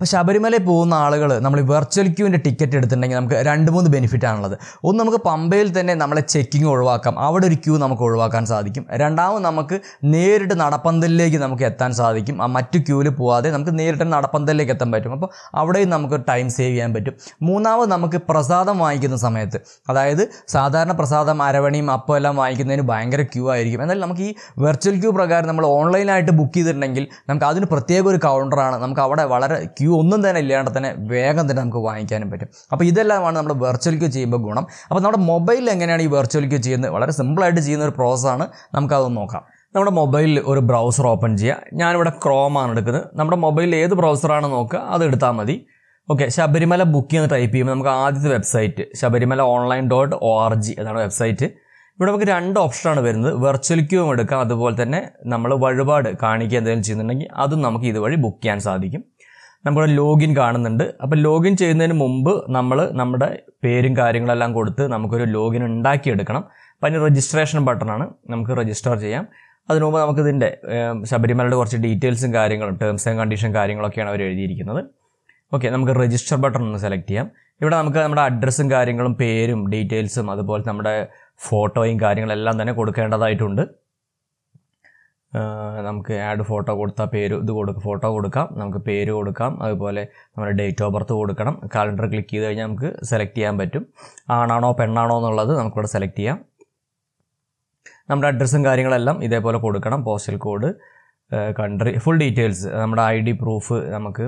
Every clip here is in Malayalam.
ഇപ്പോൾ ശബരിമലയിൽ പോകുന്ന ആളുകൾ നമ്മൾ വെർച്വൽ ക്യൂവിൻ്റെ ടിക്കറ്റ് എടുത്തിട്ടുണ്ടെങ്കിൽ നമുക്ക് രണ്ട് മൂന്ന് ബെനിഫിറ്റ് ആണുള്ളത് ഒന്ന് നമുക്ക് പമ്പയിൽ തന്നെ നമ്മളെ ചെക്കിങ് ഒഴിവാക്കാം അവിടെ ഒരു ക്യൂ നമുക്ക് ഒഴിവാക്കാൻ സാധിക്കും രണ്ടാമത് നമുക്ക് നേരിട്ട് നടപ്പന്തലിലേക്ക് നമുക്ക് എത്താൻ സാധിക്കും ആ മറ്റു ക്യൂവിൽ പോവാതെ നമുക്ക് നേരിട്ട് നടപ്പന്തലിലേക്ക് എത്താൻ പറ്റും അപ്പോൾ അവിടെയും നമുക്ക് ടൈം സേവ് ചെയ്യാൻ പറ്റും മൂന്നാമത് നമുക്ക് പ്രസാദം വാങ്ങിക്കുന്ന സമയത്ത് അതായത് സാധാരണ പ്രസാദം അരവണിയും അപ്പം എല്ലാം വാങ്ങിക്കുന്നതിന് ഭയങ്കര ക്യൂ ആയിരിക്കും എന്നാൽ നമുക്ക് ഈ വെർച്വൽ ക്യൂ പ്രകാരം നമ്മൾ ഓൺലൈനായിട്ട് ബുക്ക് ചെയ്തിട്ടുണ്ടെങ്കിൽ നമുക്ക് അതിന് പ്രത്യേക ഒരു കൗണ്ടറാണ് നമുക്ക് അവിടെ വളരെ ക്യൂ ഒന്നും തന്നെ ഇല്ലാണ്ട് തന്നെ വേഗം തന്നെ നമുക്ക് വാങ്ങിക്കാനും പറ്റും അപ്പോൾ ഇതെല്ലാമാണ് നമ്മുടെ വെർച്വൽ ക്യൂ ചെയ്യുമ്പോൾ ഗുണം അപ്പോൾ നമ്മുടെ മൊബൈലിൽ എങ്ങനെയാണ് ഈ വെർച്വൽ ക്യൂ ചെയ്യുന്നത് വളരെ സിമ്പിളായിട്ട് ചെയ്യുന്ന ഒരു പ്രോസസ്സാണ് നമുക്കതൊന്ന് നോക്കാം നമ്മുടെ മൊബൈലിൽ ഒരു ബ്രൗസർ ഓപ്പൺ ചെയ്യുക ഞാനിവിടെ ക്രോമാണ് എടുക്കുന്നത് നമ്മുടെ മൊബൈലിൽ ഏത് ബ്രൗസറാണ് നോക്കുക അത് എടുത്താൽ മതി ഓക്കെ ശബരിമല ബുക്ക് ചെയ്യുന്ന ടൈപ്പ് ചെയ്യുമ്പോൾ നമുക്ക് ആദ്യത്തെ website Sabarimala online dot O R G അതാണ് വെബ്സൈറ്റ് ഇവിടെ നമുക്ക് രണ്ട് ഓപ്ഷനാണ് വരുന്നത് വെർച്വൽ ക്യൂവും എടുക്കാം അതുപോലെ തന്നെ നമ്മൾ വഴിപാട് കാണിക്കുക എന്തെങ്കിലും ചെയ്യുന്നുണ്ടെങ്കിൽ അതും നമുക്ക് ഇതുവഴി ബുക്ക് ചെയ്യാൻ സാധിക്കും നമ്മുടെ ലോഗിൻ കാണുന്നുണ്ട് അപ്പോൾ ലോഗിൻ ചെയ്യുന്നതിന് മുമ്പ് നമ്മൾ നമ്മുടെ പേരും കാര്യങ്ങളെല്ലാം കൊടുത്ത് നമുക്കൊരു ലോഗിൻ ഉണ്ടാക്കിയെടുക്കണം അപ്പം അതിന് രജിസ്ട്രേഷൻ ബട്ടണാണ് നമുക്ക് രജിസ്റ്റർ ചെയ്യാം അതിനു മുമ്പ് നമുക്കിതിൻ്റെ ശബരിമലയുടെ കുറച്ച് ഡീറ്റെയിൽസും കാര്യങ്ങളും ടേംസ് ആൻഡ് കണ്ടീഷൻ കാര്യങ്ങളൊക്കെയാണ് അവർ എഴുതിയിരിക്കുന്നത് ഓക്കെ നമുക്ക് രജിസ്റ്റർ ബട്ടൺ ഒന്ന് സെലക്ട് ചെയ്യാം ഇവിടെ നമുക്ക് നമ്മുടെ അഡ്രസ്സും കാര്യങ്ങളും പേരും ഡീറ്റെയിൽസും അതുപോലെ നമ്മുടെ ഫോട്ടോയും കാര്യങ്ങളെല്ലാം തന്നെ കൊടുക്കേണ്ടതായിട്ടുണ്ട് നമുക്ക് ആഡ് ഫോട്ടോ കൊടുത്താൽ പേര് ഇത് കൊടുക്കുക ഫോട്ടോ കൊടുക്കാം നമുക്ക് പേര് കൊടുക്കാം അതുപോലെ നമ്മുടെ ഡേറ്റ് ഓഫ് ബർത്ത് കൊടുക്കണം കാലണ്ടർ ക്ലിക്ക് ചെയ്ത് കഴിഞ്ഞാൽ നമുക്ക് സെലക്ട് ചെയ്യാൻ പറ്റും ആണാണോ പെണ്ണാണോ എന്നുള്ളത് നമുക്കിവിടെ സെലക്ട് ചെയ്യാം നമ്മുടെ അഡ്രസ്സും കാര്യങ്ങളെല്ലാം ഇതേപോലെ കൊടുക്കണം postal code country full details നമ്മുടെ ഐ ഡി പ്രൂഫ് നമുക്ക്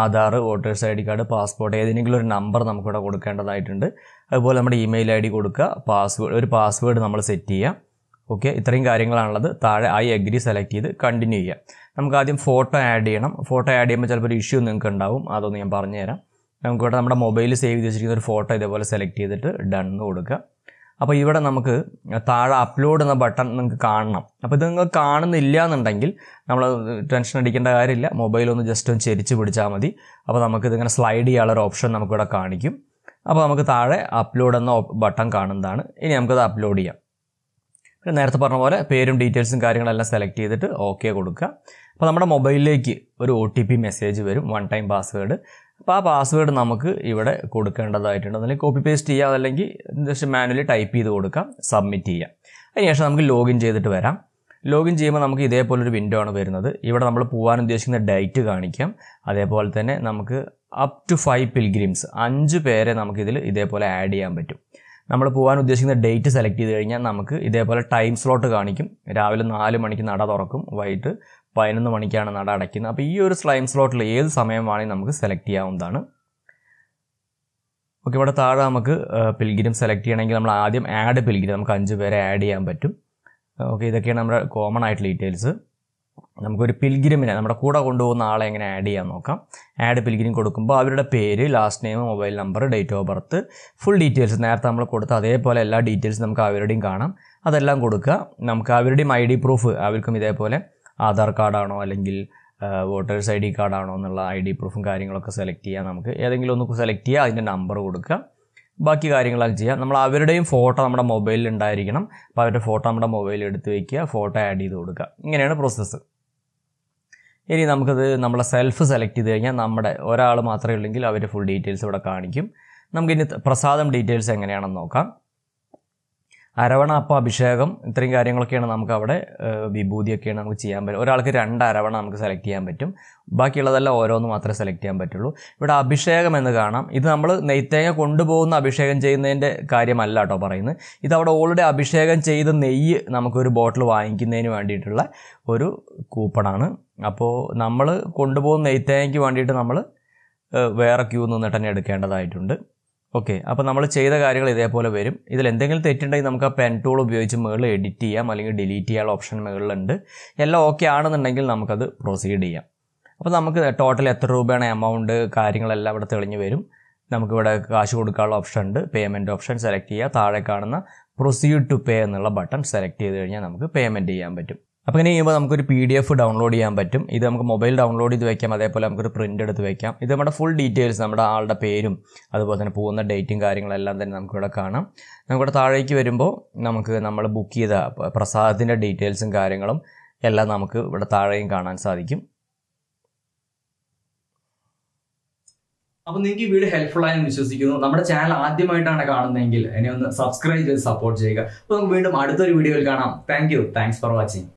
Aadhaar voters I D card passport ഏതെങ്കിലും ഒരു നമ്പർ നമുക്കിവിടെ കൊടുക്കേണ്ടതായിട്ടുണ്ട് അതുപോലെ നമ്മുടെ ഇമെയിൽ ഐ ഡി കൊടുക്കുക പാസ്വേഡ് ഒരു പാസ്വേഡ് നമ്മൾ സെറ്റ് ചെയ്യുക ഓക്കെ ഇത്രയും കാര്യങ്ങളാണുള്ളത് താഴെ ഐ അഗ്രി സെലക്ട് ചെയ്ത് കണ്ടിന്യൂ ചെയ്യാം നമുക്ക് ആദ്യം ഫോട്ടോ ആഡ് ചെയ്യണം ഫോട്ടോ ആഡ് ചെയ്യുമ്പോൾ ചിലപ്പോൾ ഒരു ഇഷ്യൂ നിങ്ങൾക്ക് ഉണ്ടാവും അതൊന്ന് ഞാൻ പറഞ്ഞുതരാം നമുക്ക് ഇവിടെ നമ്മുടെ മൊബൈൽ സേവ് ചെയ്ത് വെച്ചിരിക്കുന്ന ഒരു ഫോട്ടോ ഇതേപോലെ സെലക്ട് ചെയ്തിട്ട് ഡൺ കൊടുക്കുക അപ്പോൾ ഇവിടെ നമുക്ക് താഴെ അപ്ലോഡ് എന്ന ബട്ടൺ നിങ്ങൾക്ക് കാണണം അപ്പോൾ ഇത് നിങ്ങൾ കാണുന്നില്ല എന്നുണ്ടെങ്കിൽ നമ്മൾ ടെൻഷൻ അടിക്കേണ്ട കാര്യമില്ല മൊബൈൽ ഒന്ന് ജസ്റ്റ് ഒന്ന് ചെരിച്ച് പിടിച്ചാൽ മതി അപ്പോൾ നമുക്ക് ഇതിങ്ങനെ സ്ലൈഡ് ചെയ്യാനുള്ള ഒരു ഓപ്ഷൻ നമുക്കിവിടെ കാണിക്കും അപ്പോൾ നമുക്ക് താഴെ അപ്ലോഡ് എന്ന ബട്ടൺ കാണുന്നതാണ് ഇനി നമുക്കത് അപ്ലോഡ് ചെയ്യാം പിന്നെ നേരത്തെ പറഞ്ഞ പോലെ പേരും ഡീറ്റെയിൽസും കാര്യങ്ങളെല്ലാം സെലക്ട് ചെയ്തിട്ട് ഓക്കെ കൊടുക്കുക അപ്പോൾ നമ്മുടെ മൊബൈലിലേക്ക് ഒരു ഒ ടി പി മെസ്സേജ് വരും വൺ ടൈം പാസ്വേഡ് അപ്പോൾ ആ പാസ്വേഡ് നമുക്ക് ഇവിടെ കൊടുക്കേണ്ടതായിട്ടുണ്ട് അല്ലെങ്കിൽ കോപ്പി പേസ്റ്റ് ചെയ്യാം അല്ലെങ്കിൽ ജസ്റ്റ് മാനുവലി ടൈപ്പ് ചെയ്ത് കൊടുക്കാം സബ്മിറ്റ് ചെയ്യാം അതിനുശേഷം നമുക്ക് ലോഗിൻ ചെയ്തിട്ട് വരാം ലോഗിൻ ചെയ്യുമ്പോൾ നമുക്ക് ഇതേപോലൊരു വിൻഡോ ആണ് വരുന്നത് ഇവിടെ നമ്മൾ പോകാൻ ഉദ്ദേശിക്കുന്ന ഡേറ്റ് കാണിക്കാം അതേപോലെ തന്നെ നമുക്ക് അപ് ടു ഫൈവ് പിൽഗ്രിംസ് അഞ്ച് പേരെ നമുക്കിതിൽ ഇതേപോലെ ആഡ് ചെയ്യാൻ പറ്റും നമ്മൾ പോകാൻ ഉദ്ദേശിക്കുന്ന ഡേറ്റ് സെലക്ട് ചെയ്ത് കഴിഞ്ഞാൽ നമുക്ക് ഇതേപോലെ ടൈം സ്ലോട്ട് കാണിക്കും രാവിലെ നാല് മണിക്ക് നട തുറക്കും വൈകിട്ട് പതിനൊന്ന് മണിക്കാണ് നട അടയ്ക്കുന്നത് അപ്പോൾ ഈ ഒരു സ്ലൈം സ്ലോട്ടിൽ ഏത് സമയം വേണമെങ്കിൽ നമുക്ക് സെലക്ട് ചെയ്യാവുന്നതാണ് ഓക്കെ ഇവിടെ താഴെ നമുക്ക് പിൽഗിരിം സെലക്ട് ചെയ്യണമെങ്കിൽ നമ്മൾ ആദ്യം ആഡ് പിൽഗിരി നമുക്ക് അഞ്ച് പേരെ ആഡ് ചെയ്യാൻ പറ്റും ഓക്കെ ഇതൊക്കെയാണ് നമ്മുടെ കോമൺ ആയിട്ടുള്ള ഡീറ്റെയിൽസ് നമുക്കൊരു പിൽഗ്രിമിനെ നമ്മുടെ കൂടെ കൊണ്ടുപോകുന്ന ആളെ എങ്ങനെ ആഡ് ചെയ്യാൻ നോക്കാം ആഡ് പിൽഗ്രിം കൊടുക്കുമ്പോൾ അവരുടെ പേര് last name mobile number date of birth full details നേരത്തെ നമ്മൾ കൊടുത്ത അതേപോലെ എല്ലാ ഡീറ്റെയിൽസും നമുക്ക് അവരുടെയും കാണാം അതെല്ലാം കൊടുക്കുക നമുക്ക് അവരുടെയും ഐ ഡി പ്രൂഫ് അവർക്കും ഇതേപോലെ ആധാർ കാർഡാണോ അല്ലെങ്കിൽ വോട്ടേഴ്സ് ഐ ഡി കാർഡാണോ എന്നുള്ള ഐ ഡി പ്രൂഫും കാര്യങ്ങളൊക്കെ സെലക്ട് ചെയ്യാം നമുക്ക് ഏതെങ്കിലും ഒന്ന് സെലക്ട് ചെയ്യുക അതിൻ്റെ നമ്പർ കൊടുക്കുക ബാക്കി കാര്യങ്ങളൊക്കെ ചെയ്യാം നമ്മൾ അവരുടെയും ഫോട്ടോ നമ്മുടെ മൊബൈലിൽ ഉണ്ടായിരിക്കണം അപ്പോൾ അവരുടെ ഫോട്ടോ നമ്മുടെ മൊബൈലിൽ എടുത്ത് വയ്ക്കുക ഫോട്ടോ ആഡ് ചെയ്ത് കൊടുക്കുക ഇങ്ങനെയാണ് പ്രോസസ്സ് ഇനി നമുക്കത് നമ്മളെ സെൽഫ് സെലക്ട് ചെയ്ത് കഴിഞ്ഞാൽ നമ്മുടെ ഒരാൾ മാത്രമേ ഉള്ളെങ്കിൽ അവരുടെ ഫുൾ ഡീറ്റെയിൽസ് ഇവിടെ കാണിക്കും നമുക്കിനി പ്രസാദം ഡീറ്റെയിൽസ് എങ്ങനെയാണെന്ന് നോക്കാം അരവണ അപ്പം അഭിഷേകം ഇത്രയും കാര്യങ്ങളൊക്കെയാണ് നമുക്ക് അവിടെ വിഭൂതിയൊക്കെയാണ് നമുക്ക് ചെയ്യാൻ പറ്റും ഒരാൾക്ക് രണ്ട് അരവണ നമുക്ക് സെലക്ട് ചെയ്യാൻ പറ്റും ബാക്കിയുള്ളതെല്ലാം ഓരോന്ന് മാത്രമേ സെലക്ട് ചെയ്യാൻ പറ്റുള്ളൂ ഇവിടെ അഭിഷേകം എന്ന് കാണാം ഇത് നമ്മൾ നെയ്ത്തേങ്ങ കൊണ്ടുപോകുന്ന അഭിഷേകം ചെയ്യുന്നതിൻ്റെ കാര്യമല്ല കേട്ടോ പറയുന്നത് ഇത് അവിടെ ഓൾറെഡി അഭിഷേകം ചെയ്ത നെയ്യ് നമുക്കൊരു ബോട്ടിൽ വാങ്ങിക്കുന്നതിന് വേണ്ടിയിട്ടുള്ള ഒരു കൂപ്പണാണ് അപ്പോൾ നമ്മൾ കൊണ്ടുപോകുന്ന നെയ്ത്തേങ്ങയ്ക്ക് വേണ്ടിയിട്ട് നമ്മൾ വേറെ ക്യൂ നിന്നിട്ട് തന്നെ എടുക്കേണ്ടതായിട്ടുണ്ട് ഓക്കെ അപ്പോൾ നമ്മൾ ചെയ്ത കാര്യങ്ങൾ ഇതേപോലെ വരും ഇതിൽ എന്തെങ്കിലും തെറ്റുണ്ടെങ്കിൽ നമുക്ക് ആ പെൻ ടൂൾ ഉപയോഗിച്ച് മുകളിൽ എഡിറ്റ് ചെയ്യാം അല്ലെങ്കിൽ ഡിലീറ്റ് ചെയ്യാനുള്ള ഓപ്ഷൻ മുകളിലുണ്ട് എല്ലാം ഓക്കെ ആണെന്നുണ്ടെങ്കിൽ നമുക്കത് പ്രൊസീഡ് ചെയ്യാം അപ്പോൾ നമുക്ക് ടോട്ടൽ എത്ര രൂപയാണ് എമൗണ്ട് കാര്യങ്ങളെല്ലാം ഇവിടെ തെളിഞ്ഞ് വരും നമുക്കിവിടെ കാശ് കൊടുക്കാനുള്ള ഓപ്ഷൻ ഉണ്ട് പേയ്മെൻറ്റ് ഓപ്ഷൻ സെലക്ട് ചെയ്യുക താഴെ കാണുന്ന പ്രൊസീഡ് ടു പേ എന്നുള്ള ബട്ടൺ സെലക്ട് ചെയ്ത് കഴിഞ്ഞാൽ നമുക്ക് പേയ്മെൻറ്റ് ചെയ്യാൻ പറ്റും അപ്പോൾ ഇങ്ങനെ ചെയ്യുമ്പോൾ നമുക്കൊരു പി ഡി എഫ് ഡൗൺലോഡ് ചെയ്യാൻ പറ്റും ഇത് നമുക്ക് മൊബൈൽ ഡൗൺലോഡ് ചെയ്ത് വയ്ക്കാം അതേപോലെ നമുക്കൊരു പ്രിൻ്റ് എടുത്ത് വയ്ക്കാം ഇത് നമ്മുടെ ഫുൾ ഡീറ്റെയിൽസ് നമ്മുടെ ആളുടെ പേരും അതുപോലെ തന്നെ പോകുന്ന ഡേറ്റും കാര്യങ്ങളെല്ലാം തന്നെ നമുക്കിവിടെ കാണാം നമുക്കിവിടെ താഴേക്ക് വരുമ്പോൾ നമുക്ക് നമ്മൾ ബുക്ക് ചെയ്ത പ്രസാദത്തിൻ്റെ ഡീറ്റെയിൽസും കാര്യങ്ങളും എല്ലാം നമുക്ക് ഇവിടെ താഴെയും കാണാൻ സാധിക്കും അപ്പോൾ നിങ്ങൾക്ക് ഈ വീഡിയോ ഹെൽപ്ഫുൾ ആയെന്ന് വിശ്വസിക്കുന്നു നമ്മുടെ ചാനൽ ആദ്യമായിട്ടാണ് കാണുന്നതെങ്കിൽ എന്നെ ഒന്ന് സബ്സ്ക്രൈബ് ചെയ്ത് സപ്പോർട്ട് ചെയ്യുക അപ്പോൾ നമുക്ക് വീണ്ടും അടുത്തൊരു വീഡിയോയിൽ കാണാം thank you thanks for watching